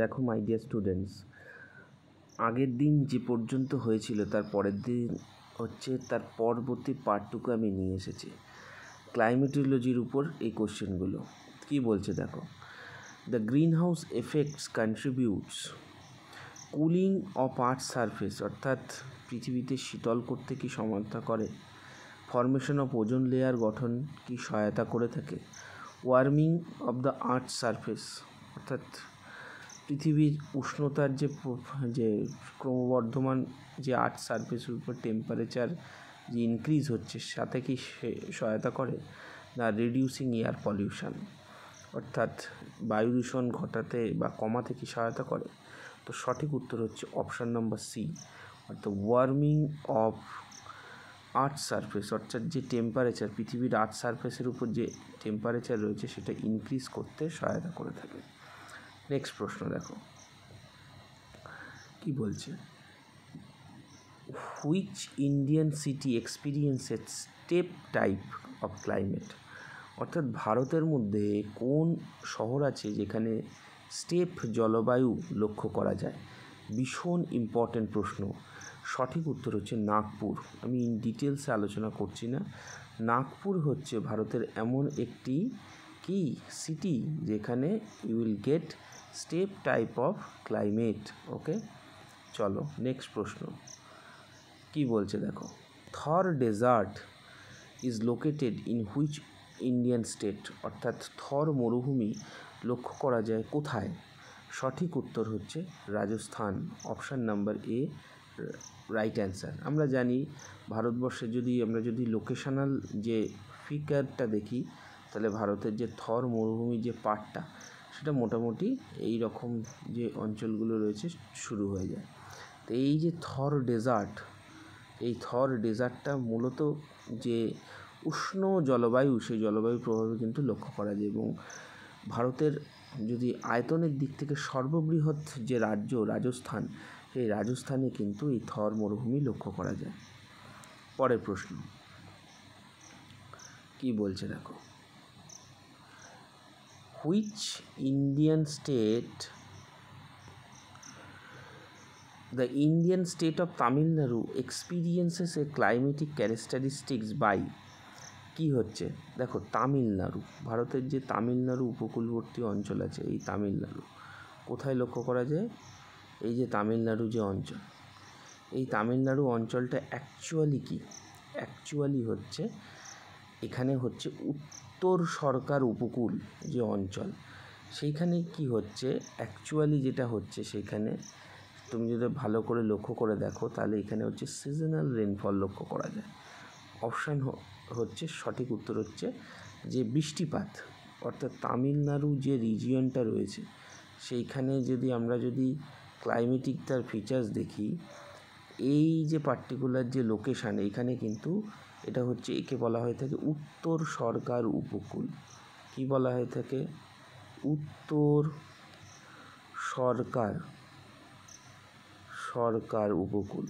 দেখো my dear students আগের দিন যে পর্যন্ত হয়েছিল তার পরের দিন হচ্ছে তার পরবর্তী পার্টটুকু আমি নিয়ে এসেছি ক্লাইমেটোলজির উপর এই কোশ্চেনগুলো কি বলছে দেখো the greenhouse effects contributes cooling of earth surface অর্থাৎ পৃথিবীতে শীতল করতে কি সমর্থা করে ফর্মেশন অফ ওজন লেয়ার গঠন কি সহায়তা করে থাকে warming of the earth surface অর্থাৎ পৃথিবীর উষ্ণতার যে যে ক্রমবর্ধমান যে আর্থ সার্ফেসের উপর টেম্পারেচার যে ইনক্রিজ হচ্ছে সাথে কি সে সহায়তা করে না রিডিউসিং এয়ার পলিউশান অর্থাৎ বায়ু দূষণ ঘটাতে বা কমাতে কি সহায়তা করে তো সঠিক উত্তর হচ্ছে অপশান নাম্বার সি অর্থাৎ ওয়ার্মিং অফ আর্থ সারফেস অর্থাৎ যে টেম্পারেচার পৃথিবীর আর্থ সারফেসের উপর যে টেম্পারেচার রয়েছে সেটা ইনক্রিজ করতে সহায়তা করে থাকে নেক্সট প্রশ্ন দেখো কি বলছে which Indian city experienced steppe type of climate অর্থাৎ ভারতের মধ্যে কোন শহর আছে যেখানে স্টেপ জলবায়ু লক্ষ্য করা যায় ভীষণ ইম্পর্ট্যান্ট প্রশ্ন সঠিক উত্তর হচ্ছে নাগপুর আমি ইন ডিটেলসে আলোচনা করছি না নাগপুর হচ্ছে ভারতের এমন একটি কি সিটি যেখানে you will get steppe type of climate okay চলো নেক্সট প্রশ্ন কি বলছে দেখো Thar desert is located in which Indian state অর্থাৎ থর মরুভূমি লক্ষ্য করা যায় কোথায় সঠিক উত্তর হচ্ছে Rajasthan option number A right answer আমরা জানি ভারতবর্ষে যদি আমরা যদি লোকেশনাল যে ফিকারটা দেখি তাহলে ভারতের যে থর মরুভূমির যে পাটটা সেটা মোটামুটি এই রকম যে অঞ্চলগুলো রয়েছে শুরু হয়ে যায় তো এই যে থর ডেজার্ট এই থর ডেজার্টটা মূলত যে উষ্ণ জলবায়ু সেই জলবায়ু প্রভাবে কিন্তু লক্ষ্য করা যায় এবং ভারতের যদি আয়তনের দিক থেকে সর্ববৃহৎ যে রাজ্য রাজস্থান সেই রাজস্থানে কিন্তু এই থর মরুভূমি লক্ষ্য করা যায় পরের প্রশ্ন কি বলছে দেখো which Indian state the Indian state of Tamil Nadu experiences a climatic characteristics by কি হচ্ছে দেখো তামিলনাড়ু ভারতের যে তামিলনাড়ু উপকূলবর্তী অঞ্চল আছে এই তামিলনাড়ু কোথায় লক্ষ্য করা যায় এই যে তামিলনাড়ু যে অঞ্চল এই তামিলনাড়ু অঞ্চলটা অ্যাকচুয়ালি কি অ্যাকচুয়ালি হচ্ছে এখানে হচ্ছে উত্তর সরকার উপকূল যে অঞ্চল সেইখানে কি হচ্ছে অ্যাকচুয়ালি যেটা হচ্ছে সেখানে তুমি যদি ভালো করে লক্ষ্য করে দেখো তাহলে এখানে হচ্ছে সিজনাল রেনফল লক্ষ্য করা যায় অপশান হচ্ছে সঠিক উত্তর হচ্ছে যে বৃষ্টিপাত অর্থাৎ তামিলনাড়ু যে রিজিয়নটা রয়েছে সেইখানে যদি আমরা যদি ক্লাইমেটিক তার ফিচার্স দেখি এই যে পার্টিকুলার যে লোকেশান এইখানে কিন্তু এটা হচ্ছে একে বলা হয়ে থাকে উত্তর সরকার উপকূল কি বলা হয়ে থাকে উত্তর সরকার সরকার উপকূল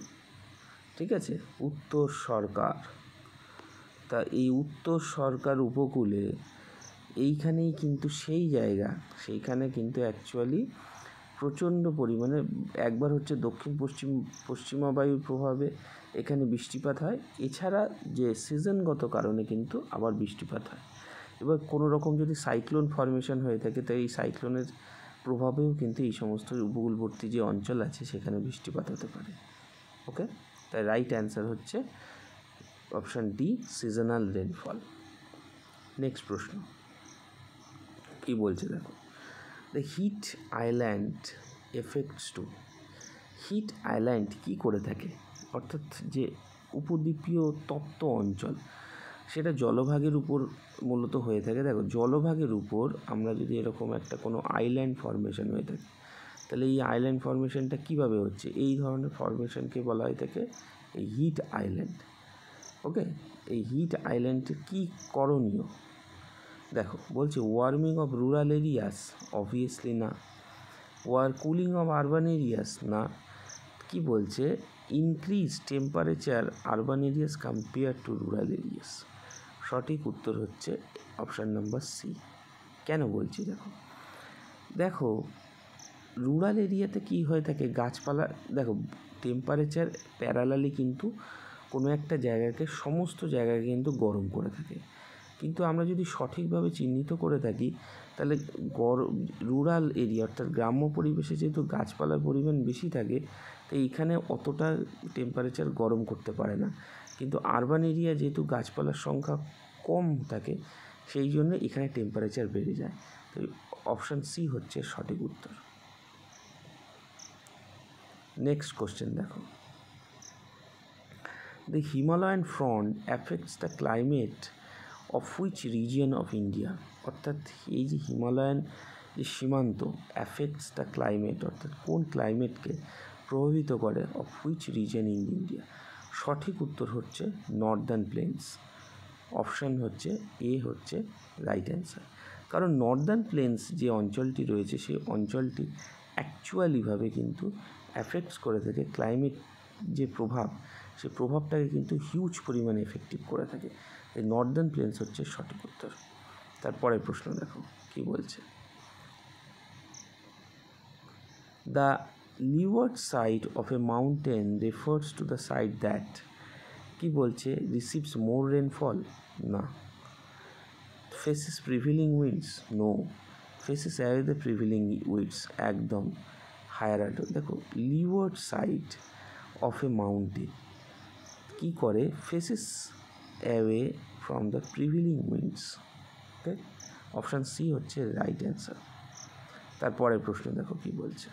ঠিক আছে উত্তর সরকার তা এই উত্তর সরকার উপকূলে এইখানেই কিন্তু সেই জায়গা সেইখানে কিন্তু অ্যাকচুয়ালি প্রচণ্ড পরিমাণে একবার হচ্ছে দক্ষিণ পশ্চিম পশ্চিমা বায়ুর প্রভাবে এখানে বৃষ্টিপাত হয় এছাড়া যে সিজনগত কারণে কিন্তু আবার বৃষ্টিপাত হয় এবার কোনো রকম যদি সাইক্লোন ফরমেশন হয়ে থাকে তাই এই সাইক্লোনের প্রভাবেও কিন্তু এই সমস্ত উপকূলবর্তী যে অঞ্চল আছে সেখানে বৃষ্টিপাত হতে পারে ওকে তাই রাইট অ্যান্সার হচ্ছে option D seasonal rainfall next প্রশ্ন কী বলছে দেখো the heat island effects to heat island কী করে থাকে অর্থাৎ যে উপদ্বীপীয় তপ্ত অঞ্চল সেটা জলভাগের উপর মূলত হয়ে থাকে দেখো জলভাগের উপর আমরা যদি এরকম একটা কোনো আইল্যান্ড ফরমেশন হয়ে থাকে তাহলে এই আইল্যান্ড ফরমেশনটা কীভাবে হচ্ছে এই ধরনের ফর্মেশনকে বলা হয়ে থাকে হিট আইল্যান্ড ওকে এই হিট আইল্যান্ড কী করণীয় দেখো বলছে warming of rural areas obviously না or cooling of urban areas না কি বলছে increase temperature urban areas compare to rural areas সঠিক উত্তর হচ্ছে অপশান নাম্বার সি কেন বলছি দেখো দেখো রুরাল এরিয়াতে কি হয়ে থাকে গাছপালা দেখো টেম্পারেচার প্যারালালি কিন্তু কোনো একটা জায়গাকে সমস্ত জায়গাকে কিন্তু গরম করে থাকে কিন্তু আমরা যদি সঠিকভাবে চিহ্নিত করে থাকি তাহলে গরম রুরাল এরিয়া অর্থাৎ গ্রাম্য পরিবেশে যেহেতু গাছপালার পরিমাণ বেশি থাকে তো এইখানে অতটা টেম্পারেচার গরম করতে পারে না কিন্তু আরবান এরিয়া যেহেতু গাছপালার সংখ্যা কম থাকে সেই জন্য এখানে টেম্পারেচার বেড়ে যায় তো অপশান সি হচ্ছে সঠিক উত্তর নেক্সট কোশ্চেন দেখো the Himalayan front affects the climate of which region of India অর্থাৎ এই যে হিমালয়ান যে সীমান্ত অ্যাফেক্টস দ্য ক্লাইমেট অর্থাৎ কোন ক্লাইমেটকে প্রভাবিত করে of which region in India সঠিক উত্তর হচ্ছে নর্দার্ন প্লেন্স অপশান হচ্ছে এ হচ্ছে রাইট অ্যান্সার কারণ নর্দার্ন প্লেন্স যে অঞ্চলটি রয়েছে সেই অঞ্চলটি অ্যাকচুয়ালিভাবে কিন্তু অ্যাফেক্টস করে থাকে ক্লাইমেট যে প্রভাব সে প্রভাবটাকে কিন্তু হিউজ পরিমাণে এফেক্টিভ করে থাকে এই নর্দার্ন প্লেন্স হচ্ছে সঠিক উত্তর তারপরের প্রশ্ন দেখো কি বলছে the leeward side of a mountain refers to the side that কি বলছে রিসিভস মোর রেনফল না faces prevailing winds no faces away the prevailing winds একদম হায়ার আর্ডার দেখো leeward side of a mountain কী করে faces away from the prevailing winds okay option C হচ্ছে right answer তারপরে প্রশ্ন দেখো কি বলছে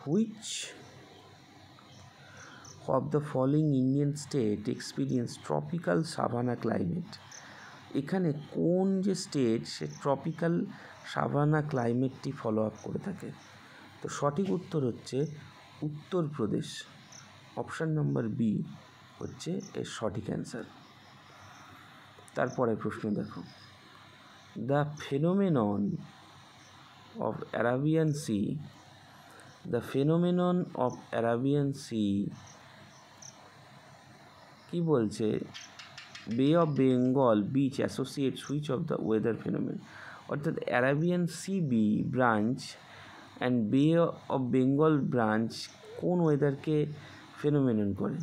which of the following Indian state experience tropical savanna climate এখানে কোন যে স্টেট সে ট্রপিক্যাল সাভানা ক্লাইমেটটি ফলো আপ করে থাকে তো সঠিক উত্তর হচ্ছে উত্তরপ্রদেশ অপশান নাম্বার বি হচ্ছে এর সঠিক অ্যান্সার তারপরে প্রশ্ন দেখো the phenomenon of Arabian sea the phenomenon of Arabian sea কি বলছে bay of Bengal which associate which of the weather phenomenon অর্থাৎ Arabian sea B branch and bay of Bengal branch কোন ওয়েদারকে ফেনোমেন করে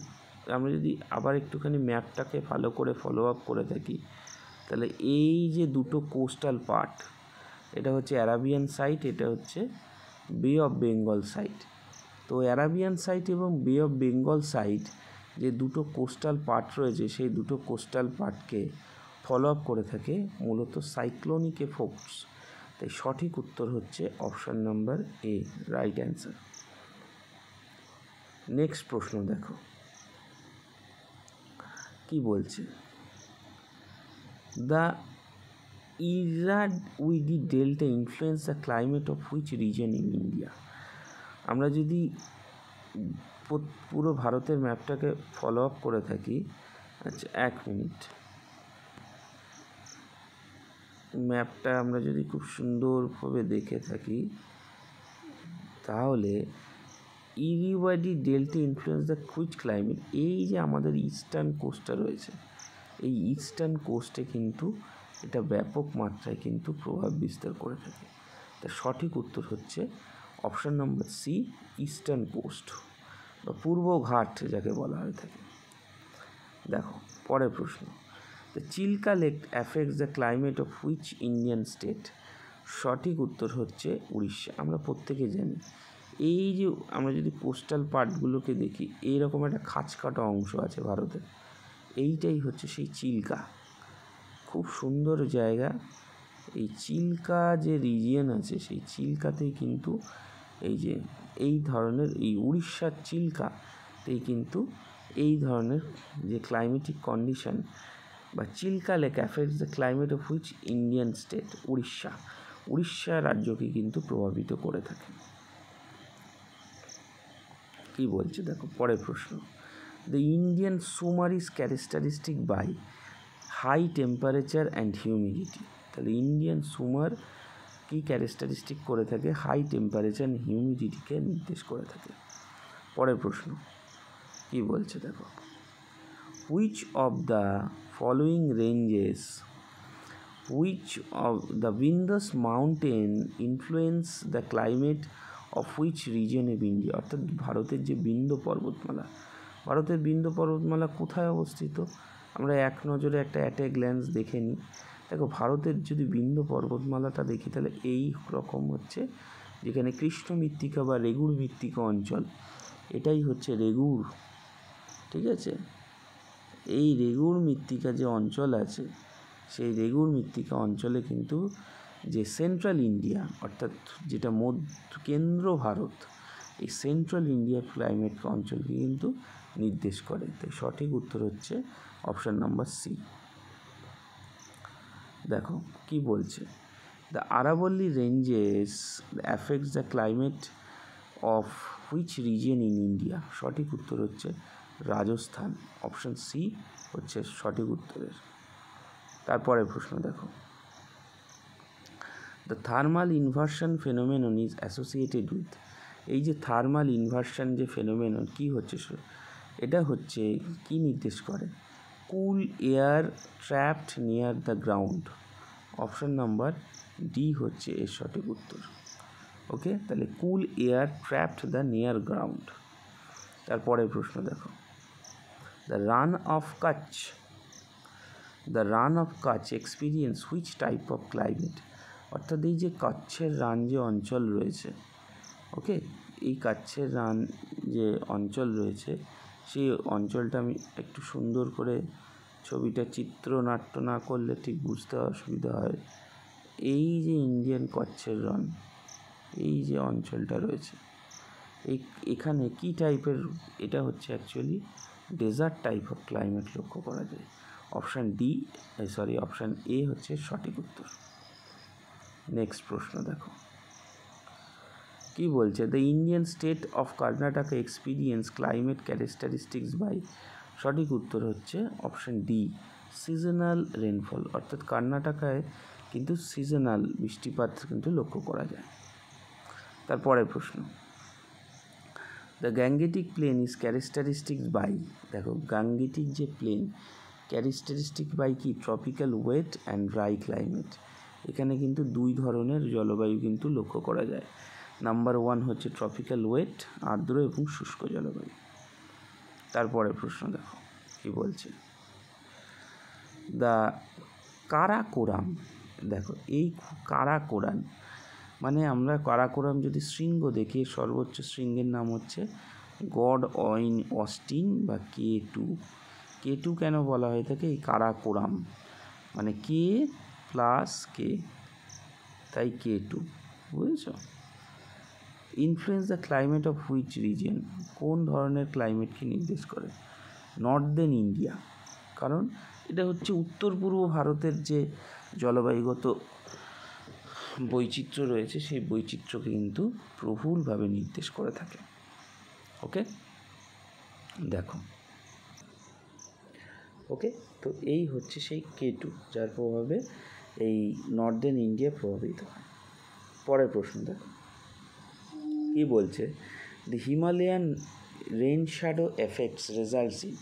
আমরা যদি আবার একটুখানি ম্যাপটাকে ভালো করে ফলো আপ করে থাকি তাহলে এই যে দুটো কোস্টাল পার্ট এটা হচ্ছে অ্যারাবিয়ান সাইট এটা হচ্ছে বে অফ বেঙ্গল সাইট তো অ্যারাবিয়ান সাইট এবং বে অফ বেঙ্গল সাইট যে দুটো কোস্টাল পার্ট রয়েছে সেই দুটো কোস্টাল পার্টকে ফলো আপ করে থাকে মূলত সাইক্লোনিক এফোর্টস তাই সঠিক উত্তর হচ্ছে option number A right answer next প্রশ্ন দেখো কি বলছে the Irrawaddy delta influence the climate of which region in India আমরা যদি পুরো ভারতের ম্যাপটাকে ফলো আপ করে থাকি আচ্ছা এক মিনিট ম্যাপটা আমরা যদি খুব সুন্দরভাবে দেখে থাকি তাহলে Irrawaddy delta influence the which climate এই যে আমাদের ইস্টার্ন কোস্টটা রয়েছে এই ইস্টার্ন কোস্টে কিন্তু এটা ব্যাপক মাত্রায় কিন্তু প্রভাব বিস্তার করে থাকে তার সঠিক উত্তর হচ্ছে option number C eastern coast বা পূর্ব ঘাট যাকে বলা হয়ে থাকে দেখো পরের প্রশ্ন the Chilka lake affects the climate of which Indian state সঠিক উত্তর হচ্ছে উড়িষ্যা আমরা প্রত্যেকে জানি এই যে আমরা যদি কোস্টাল পার্টগুলোকে দেখি এইরকম একটা খাঁচকাটা অংশ আছে ভারতের এইটাই হচ্ছে সেই চিল্কা খুব সুন্দর জায়গা এই চিল্কা যে রিজিয়ন আছে সেই চিল্কাতেই কিন্তু এই যে এই ধরনের এই উড়িষ্যার চিল্কাতেই কিন্তু এই ধরনের যে ক্লাইমেটিক কন্ডিশন বা Chilka lake affects the climate of which Indian state Orissa Orissa রাজ্যকে কিন্তু প্রভাবিত করে থাকে কি বলছে দেখো পরের প্রশ্ন the Indian summer is characteristic by high temperature and humidity তাহলে ইন্ডিয়ান সুমার কি ক্যারেক্টারিস্টিক করে থাকে হাই টেম্পারেচার অ্যান্ড হিউমিডিটিকে নির্দেশ করে থাকে পরের প্রশ্ন কি বলছে দেখো which of the following ranges which of the Vindhyas mountain influence the climate of which region of India অর্থাৎ ভারতের যে বিন্দু পর্বতমালা ভারতের বিন্দু পর্বতমালা কোথায় অবস্থিত আমরা এক নজরে একটা অ্যাট এ গ্ল্যান্স দেখে নিই দেখো ভারতের যদি বিন্দু পর্বতমালাটা দেখি তাহলে এই রকম হচ্ছে যেখানে কৃষ্ণ মৃত্তিকা বা রেগুড় মৃত্তিকা অঞ্চল এটাই হচ্ছে রেগুড় ঠিক আছে এই রেগুর মৃত্তিকা যে অঞ্চল আছে সেই রেগুর মৃত্তিকা অঞ্চলে কিন্তু যে সেন্ট্রাল ইন্ডিয়া অর্থাৎ যেটা মধ্য কেন্দ্র ভারত এই সেন্ট্রাল ইন্ডিয়া ক্লাইমেট অঞ্চলকে কিন্তু নির্দেশ করে তাই সঠিক উত্তর হচ্ছে অপশান নাম্বার সি দেখো কি বলছে দ্য আরাবল্লি ranges affects the climate of which region in India সঠিক উত্তর হচ্ছে রাজস্থান অপশন সি হচ্ছে সঠিক উত্তরের তারপরে প্রশ্ন দেখো the thermal inversion phenomenon is associated with এই যে থার্মাল ইনভার্সন যে ফেনোমেনন কি হচ্ছে এটা হচ্ছে কি নির্দেশ করে cool air trapped near the ground option number D হচ্ছে এর সঠিক উত্তর ওকে তাহলে cool air trapped the near ground তারপরের প্রশ্ন দেখো The Run of Kutch. The Run of Kutch experience which type of climate? অর্থাৎ এই যে কাচ্ছের রান যে অঞ্চল রয়েছে ওকে এই কাচ্ছের রান যে অঞ্চল রয়েছে সেই অঞ্চলটা আমি একটু সুন্দর করে ছবিটা চিত্রনাট্য না করলে ঠিক বুঝতে অসুবিধা হয় এই যে ইন্ডিয়ান কচ্ছের রান এই যে অঞ্চলটা রয়েছে এই এখানে কি টাইপের এটা হচ্ছে actually desert type of climate লক্ষ্য করা যায় option D sorry option A হচ্ছে সঠিক উত্তর নেক্সট প্রশ্ন দেখো কি বলছে the Indian state of Karnataka experience climate characteristics by সঠিক উত্তর হচ্ছে অপশান ডি সিজনাল রেনফল অর্থাৎ কর্ণাটকায় কিন্তু সিজনাল বৃষ্টিপাত কিন্তু লক্ষ্য করা যায় তারপরের প্রশ্ন the Gangetic plain is characteristic by দেখো গ্যাঙ্গেটিক যে প্লেন ক্যারেক্টারিস্টিক বাই কি tropical wet and dry climate এখানে কিন্তু দুই ধরনের জলবায়ু কিন্তু লক্ষ্য করা যায় নাম্বার ওয়ান হচ্ছে ট্রপিক্যাল ওয়েট আর্দ্র এবং শুষ্ক জলবায়ু তারপরে প্রশ্ন দেখো কি বলছে দ্য কারাকোরাম দেখো এই কারাকোরাম মানে আমরা কারাকোরাম যদি শৃঙ্গ দেখি সর্বোচ্চ শৃঙ্গের নাম হচ্ছে গড অইন অস্টিন বা কে টু কে টু কেন বলা হয়ে থাকে এই কারাকোরাম মানে কে প্লাস কে তাই কে টু বুঝেছ influence the climate of which region কোন ধরনের ক্লাইমেটকে নির্দেশ করে নর্দার্ন ইন্ডিয়া কারণ এটা হচ্ছে উত্তর পূর্ব ভারতের যে জলবায়ুগত বৈচিত্র্য রয়েছে সেই বৈচিত্র্যকে কিন্তু প্রভুলভাবে নির্দেশ করে থাকে ওকে দেখো ওকে তো এই হচ্ছে সেই কেটু যার প্রভাবে এই নর্দার্ন ইন্ডিয়া প্রভাবিত হয় পরের প্রশ্ন দেখো কী বলছে the Himalayan rain shadow effects results in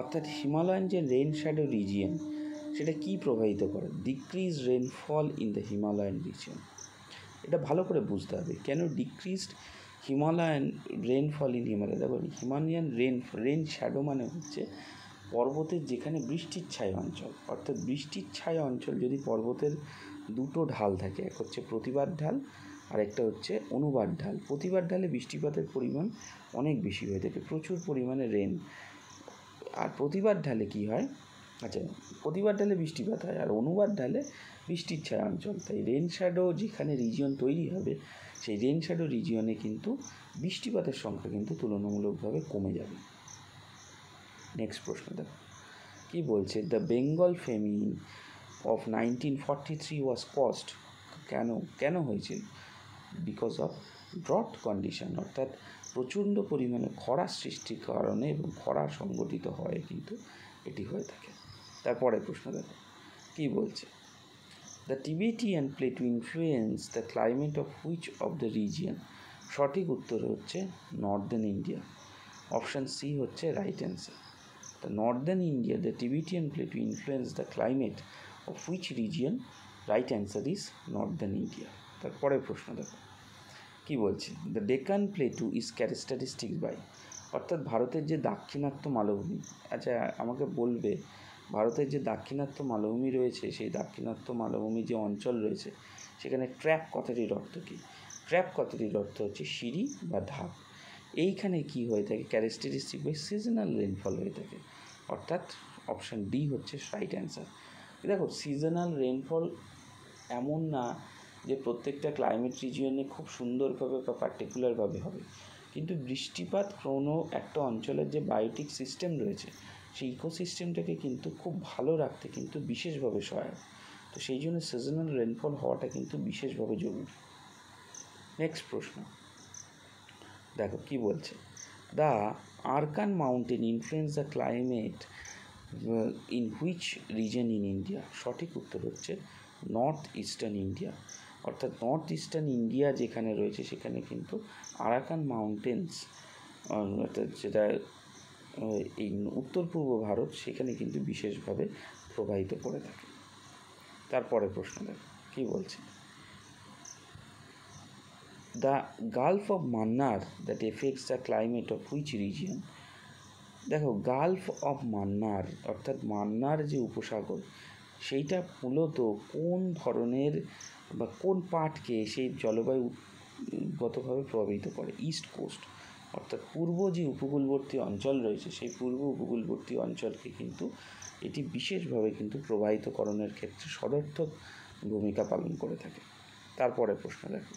অর্থাৎ হিমালয়ান যে রেন শ্যাডো রিজিয়ন সেটা কি প্রভাবিত করে decrease rainfall in the Himalayan region এটা ভালো করে বুঝতে হবে কেন decreased Himalayan rainfall in Himalaya দেখো হিমালয়ান রেন রেন শ্যাডো মানে হচ্ছে পর্বতের যেখানে বৃষ্টির ছায়া অঞ্চল অর্থাৎ বৃষ্টির ছায়া অঞ্চল যদি পর্বতের দুটো ঢাল থাকে এক হচ্ছে প্রতিবার ঢাল আর একটা হচ্ছে অনুবাদ ঢাল প্রতিবার ঢালে বৃষ্টিপাতের পরিমাণ অনেক বেশি হয়ে থাকে প্রচুর পরিমাণে রেন আর প্রতিবার ঢালে কি হয় আচ্ছা প্রতিবার ঢালে বৃষ্টিপাত হয় আর অনুবাদ ঢালে বৃষ্টির ছায়া অঞ্চল তাই রেন শ্যাডো যেখানে রিজিয়ন তৈরি হবে সেই রেন শ্যাডো রিজিয়নে কিন্তু বৃষ্টিপাতের সংখ্যা কিন্তু তুলনামূলকভাবে কমে যাবে নেক্সট প্রশ্ন দেখো কি বলছে the Bengal famine of nineteen forty three was caused কেন কেন হয়েছিল বিকজ অফ ড্রট কন্ডিশন অর্থাৎ প্রচণ্ড পরিমাণে খরার সৃষ্টির কারণে এবং খরা সংগঠিত হয় কিন্তু এটি হয়ে থাকে তারপরে প্রশ্ন দেখো কি বলছে the Tibetan plateau influence the climate of which of the region সঠিক উত্তর হচ্ছে নর্দার্ন ইন্ডিয়া অপশান সি হচ্ছে right answer the northern India the Tibetan plateau influence the climate of which region right answer is northern India তারপরে প্রশ্ন দেখো কী বলছে the Deccan plateau is characteristic by অর্থাৎ ভারতের যে দাক্ষিণাত্য মালভূমি আচ্ছা আমাকে বলবে ভারতের যে দাক্ষিণাত্য মালভূমি রয়েছে সেই দাক্ষিণাত্য মালভূমি যে অঞ্চল রয়েছে সেখানে ট্র্যাপ কথাটির অর্থ কী ট্র্যাপ কথাটির অর্থ হচ্ছে সিঁড়ি বা ধাপ এইখানে কি হয়ে থাকে ক্যারেক্টারিস্টিক বা সিজনাল রেনফল হয়ে থাকে অর্থাৎ অপশান ডি হচ্ছে রাইট অ্যান্সার দেখো সিজনাল রেনফল এমন না যে প্রত্যেকটা ক্লাইমেট রিজিয়নে খুব সুন্দরভাবে বা পার্টিকুলারভাবে হবে কিন্তু বৃষ্টিপাত কোনো একটা অঞ্চলের যে বায়োটিক সিস্টেম রয়েছে সেই ইকোসিস্টেমটাকে কিন্তু খুব ভালো রাখতে কিন্তু বিশেষভাবে সহায়ক তো সেই জন্য সিজনাল রেনফল হওয়াটা কিন্তু বিশেষভাবে জরুরি নেক্সট প্রশ্ন দেখো কি বলছে the Arakan mountain influence the climate in which region in India সঠিক উত্তর হচ্ছে নর্থ ইস্টার্ন ইন্ডিয়া অর্থাৎ নর্থ ইস্টার্ন ইন্ডিয়া যেখানে রয়েছে সেখানে কিন্তু আরাকান মাউন্টেন্স অর্থাৎ যেটা এই উত্তর পূর্ব ভারত সেখানে কিন্তু বিশেষভাবে প্রবাহিত করে থাকে তারপরে প্রশ্ন দেখো কী বলছে the gulf of Mannar that effects the climate of which region দেখো গালফ অফ মান্নার অর্থাৎ মান্নার যে উপসাগর সেইটা মূলত কোন ধরনের বা কোন পার্টকে সেই জলবায়ুগতভাবে প্রভাবিত করে ইস্ট কোস্ট অর্থাৎ পূর্ব যে উপকূলবর্তী অঞ্চল রয়েছে সেই পূর্ব উপকূলবর্তী অঞ্চলকে কিন্তু এটি বিশেষভাবে কিন্তু প্রবাহিতকরণের ক্ষেত্রে সদর্থক ভূমিকা পালন করে থাকে তারপরে প্রশ্ন দেখো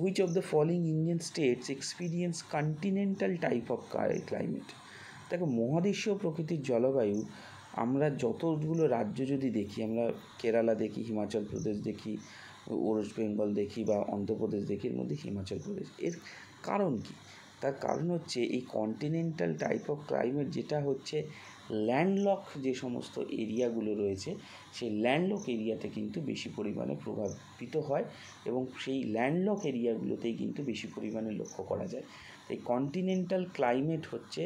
which of the following Indian states experience continental type of climate দেখো মহাদেশীয় প্রকৃতির জলবায়ু আমরা যতগুলো রাজ্য যদি দেখি আমরা কেরালা দেখি হিমাচল প্রদেশ দেখি ওয়েস্ট বেঙ্গল দেখি বা অন্ধ্রপ্রদেশ দেখি এর মধ্যে হিমাচল প্রদেশ এর কারণ কি তার কারণ হচ্ছে এই কন্টিনেন্টাল টাইপ অফ ক্রাইমের যেটা হচ্ছে ল্যান্ডলক যে সমস্ত এরিয়াগুলো রয়েছে সেই ল্যান্ডলক এরিয়াতে কিন্তু বেশি পরিমাণে প্রভাবিত হয় এবং সেই ল্যান্ডলক এরিয়াগুলোতেই কিন্তু বেশি পরিমাণে লক্ষ্য করা যায় তাই কন্টিনেন্টাল ক্লাইমেট হচ্ছে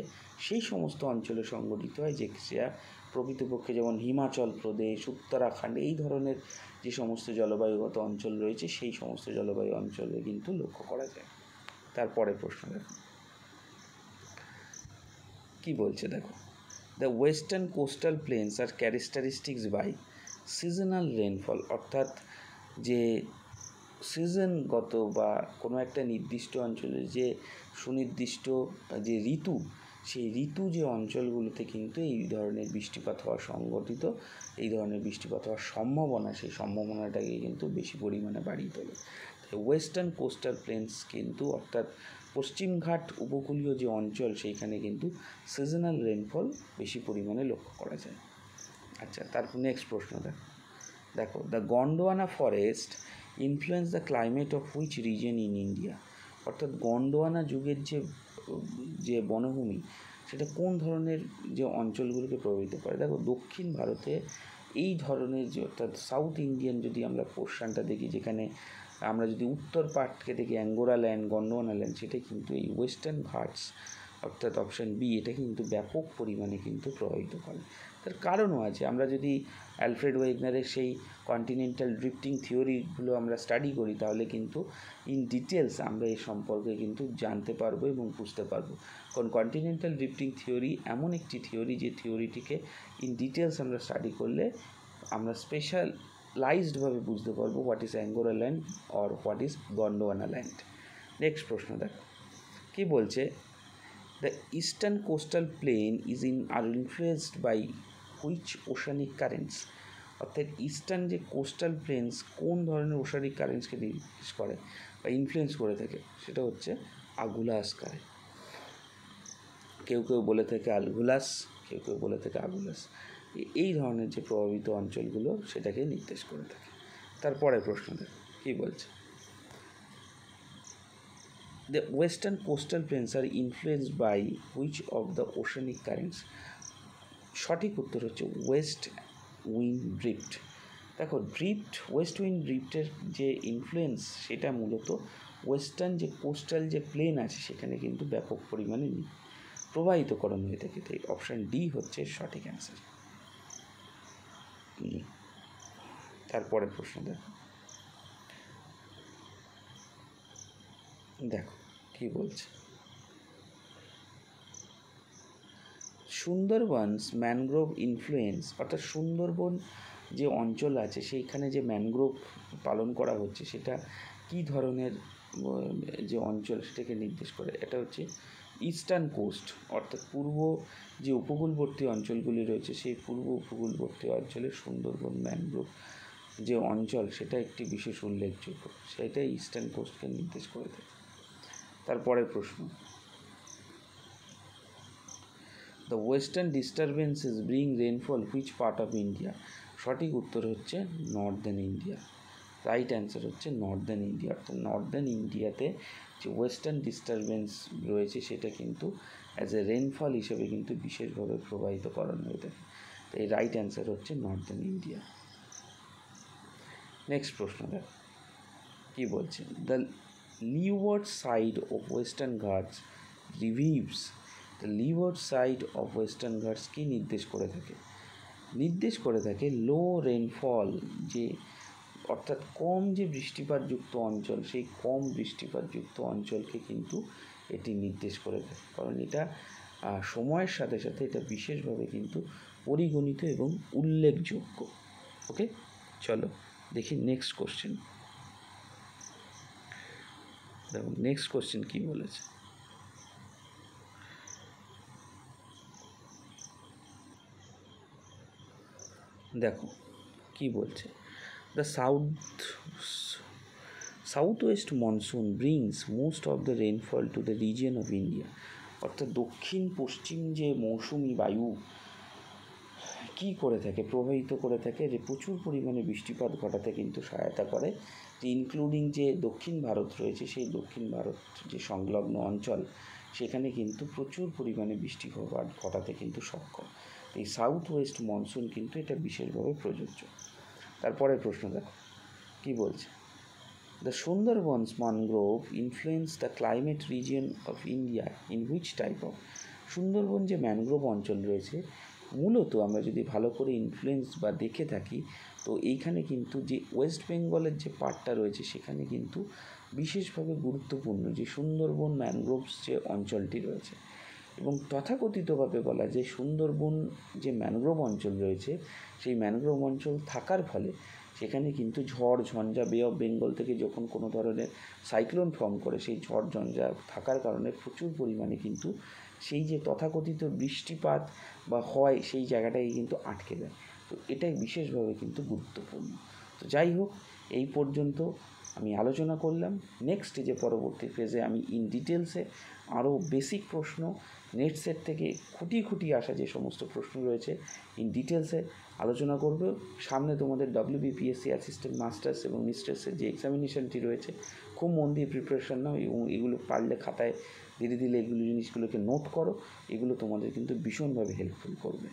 সেই সমস্ত অঞ্চলে সংগঠিত হয় যে প্রকৃতপক্ষে যেমন হিমাচল প্রদেশ উত্তরাখণ্ড এই ধরনের যে সমস্ত জলবায়ুগত অঞ্চল রয়েছে সেই সমস্ত জলবায়ু অঞ্চলে কিন্তু লক্ষ্য করা যায় তারপরে প্রশ্ন দেখো কি বলছে দেখো the western coastal plains are characteristics by seasonal rainfall অর্থাৎ যে সিজনগত বা কোনো একটা নির্দিষ্ট অঞ্চলে যে সুনির্দিষ্ট যে ঋতু সেই ঋতু যে অঞ্চলগুলোতে কিন্তু এই ধরনের বৃষ্টিপাত হওয়া সংগঠিত এই ধরনের বৃষ্টিপাত হওয়ার সম্ভাবনা সেই সম্ভাবনাটাকে কিন্তু বেশি পরিমাণে বাড়িয়ে তোলে ওয়েস্টার্ন কোস্টাল প্লেন্স কিন্তু অর্থাৎ পশ্চিমঘাট উপকূলীয় যে অঞ্চল সেইখানে কিন্তু সিজনাল রেনফল বেশি পরিমাণে লক্ষ্য করা যায় আচ্ছা তারপর নেক্সট প্রশ্ন দেখো দেখো the Gondwana forest influence the climate of which region in India অর্থাৎ গন্ডোয়ানা যুগের যে যে বনভূমি সেটা কোন ধরনের যে অঞ্চলগুলোকে প্রভাবিত করে দেখো দক্ষিণ ভারতে এই ধরনের যে অর্থাৎ সাউথ ইন্ডিয়ান যদি আমরা পোর্শানটা দেখি যেখানে আমরা যদি উত্তর পার্টকে দেখি অ্যাঙ্গোরা ল্যান্ড গন্ডোয়ানা ল্যান্ড সেটা কিন্তু এই ওয়েস্টার্ন ঘাটস অর্থাৎ অপশান বি এটা কিন্তু ব্যাপক পরিমাণে কিন্তু প্রভাবিত করে তার কারণও আছে আমরা যদি অ্যালফ্রেড ওয়েগনারের সেই কন্টিনেন্টাল ড্রিফটিং থিওরিগুলো আমরা স্টাডি করি তাহলে কিন্তু ইন ডিটেলস আমরা এই সম্পর্কে কিন্তু জানতে পারবো এবং বুঝতে পারবো কারণ কন্টিনেন্টাল ড্রিফটিং থিওরি এমন একটি থিওরি যে থিওরিটিকে ইন ডিটেলস আমরা স্টাডি করলে আমরা স্পেশাল বুঝতে পারবো what is Angara land or what is Gondwana land next প্রশ্ন দেখ কী বলছে the eastern coastal plain is in are influenced by which oceanic currents অর্থাৎ ইস্টার্ন যে কোস্টাল প্লেন্স কোন ধরনের ওশানিক কারেন্টসকে নির্দেশ করে বা ইনফ্লুয়েন্স করে থাকে সেটা হচ্ছে আগুলাস কারেন্ট কেউ কেউ বলে থাকে আলগুলাস কেউ কেউ বলে থাকে আগুলাস এই ধরনের যে প্রভাবিত অঞ্চলগুলো সেটাকে নির্দেশ করে থাকে তারপরে প্রশ্ন দেখো কী বলছে the western coastal plains are influenced by which of the oceanic currents সঠিক উত্তর হচ্ছে ওয়েস্ট উইন্ড ড্রিফ্ট দেখো ড্রিফ্ট ওয়েস্ট উইন্ড ড্রিফ্টের যে ইনফ্লুয়েন্স সেটা মূলত ওয়েস্টার্ন যে কোস্টাল যে প্লেন আছে সেখানে কিন্তু ব্যাপক পরিমাণে প্রবাহিত হয়ে থাকে তাই অপশান ডি হচ্ছে সঠিক অ্যান্সার তারপরে প্রশ্ন দেখো দেখো কী বলছে সুন্দরবনস ম্যানগ্রোভ ইনফ্লুয়েন্স অর্থাৎ সুন্দরবন যে অঞ্চল আছে সেইখানে যে ম্যানগ্রোভ পালন করা হচ্ছে সেটা কি ধরনের যে অঞ্চল সেটাকে নির্দেশ করে এটা হচ্ছে ইস্টার্ন কোস্ট অর্থাৎ পূর্ব যে উপকূলবর্তী অঞ্চলগুলি রয়েছে সেই পূর্ব উপকূলবর্তী অঞ্চলে সুন্দরবন ম্যানগ্রোভ যে অঞ্চল সেটা একটি বিশেষ উল্লেখযোগ্য সেটাই ইস্টার্ন কোস্টকে নির্দেশ করে দেয় তারপরের প্রশ্ন the western disturbances bring rainfall which part of India সঠিক উত্তর হচ্ছে নর্দার্ন ইন্ডিয়া রাইট অ্যান্সার হচ্ছে নর্দার্ন ইন্ডিয়া অর্থাৎ নর্দার্ন ইন্ডিয়াতে যে ওয়েস্টার্ন ডিস্টারবেন্স রয়েছে সেটা কিন্তু অ্যাজ এ রেনফল হিসেবে কিন্তু বিশেষভাবে প্রবাহিত করানো হয়ে থাকে তাই রাইট অ্যান্সার হচ্ছে নর্দার্ন ইন্ডিয়া নেক্সট প্রশ্ন দেখ কী বলছে the leeward side of western Ghats receives leeward side of western Ghats কী নির্দেশ করে থাকে নির্দেশ করে থাকে লো রেনফল যে অর্থাৎ কম যে বৃষ্টিপাতযুক্ত অঞ্চল সেই কম বৃষ্টিপাতযুক্ত অঞ্চলকে কিন্তু এটি নির্দেশ করে থাকে কারণ এটা সময়ের সাথে সাথে এটা বিশেষভাবে কিন্তু পরিগণিত এবং উল্লেখযোগ্য ওকে চলো দেখি নেক্সট কোশ্চেন দেখো নেক্সট কোশ্চেন কী বলেছে দেখো কি বলছে the south south west monsoon brings most of the rainfall to the region of India অর্থাৎ দক্ষিণ পশ্চিম যে মৌসুমি বায়ু কি করে থাকে প্রভাবিত করে থাকে যে প্রচুর পরিমাণে বৃষ্টিপাত ঘটাতে কিন্তু সহায়তা করে ইনক্লুডিং যে দক্ষিণ ভারত রয়েছে সেই দক্ষিণ ভারত যে সংলগ্ন অঞ্চল সেখানে কিন্তু প্রচুর পরিমাণে বৃষ্টিপাত ঘটাতে কিন্তু সক্ষম এই সাউথ ওয়েস্ট মনসুন কিন্তু এটা বিশেষভাবে প্রযোজ্য তারপরের প্রশ্ন দেখো কী বলছে the Sundarbans mangrove influence the climate region of India in which type of Sundarban যে ম্যানগ্রোভ অঞ্চল রয়েছে মূলত আমরা যদি ভালো করে ইনফ্লুয়েন্স বা দেখে থাকি তো এইখানে কিন্তু যে ওয়েস্ট বেঙ্গলের যে পার্টটা রয়েছে সেখানে কিন্তু বিশেষভাবে গুরুত্বপূর্ণ যে সুন্দরবন ম্যানগ্রোভস যে অঞ্চলটি রয়েছে এবং তথাকথিতভাবে বলা যে সুন্দরবন যে ম্যানগ্রোভ অঞ্চল রয়েছে সেই ম্যানগ্রোভ অঞ্চল থাকার ফলে সেখানে কিন্তু ঝড় ঝঞ্ঝা বে অফ বেঙ্গল থেকে যখন কোনো ধরনের সাইক্লোন ফর্ম করে সেই ঝড় ঝঞ্ঝা থাকার কারণে প্রচুর পরিমাণে কিন্তু সেই যে তথাকথিত বৃষ্টিপাত বা হয় সেই জায়গাটাকে কিন্তু আটকে দেয় তো এটাই বিশেষভাবে কিন্তু গুরুত্বপূর্ণ তো যাই হোক এই পর্যন্ত আমি আলোচনা করলাম নেক্সট যে পরবর্তী ফেজে আমি ইন ডিটেলসে আরও বেসিক প্রশ্ন নেট সেট থেকে খুঁটি খুঁটি আসা যে সমস্ত প্রশ্ন রয়েছে ইন ডিটেলসে আলোচনা করবে সামনে তোমাদের ডাব্লিউ বিপিএসসি অ্যাসিস্ট্যান্ট মাস্টার্স এবং মিস্টার্সের যে এক্সামিনেশনটি রয়েছে খুব মন দিয়ে প্রিপারেশান নাও এবং এগুলো পারলে খাতায় ধীরে ধীরে এগুলো জিনিসগুলোকে নোট করো এগুলো তোমাদের কিন্তু ভীষণভাবে হেল্পফুল করবে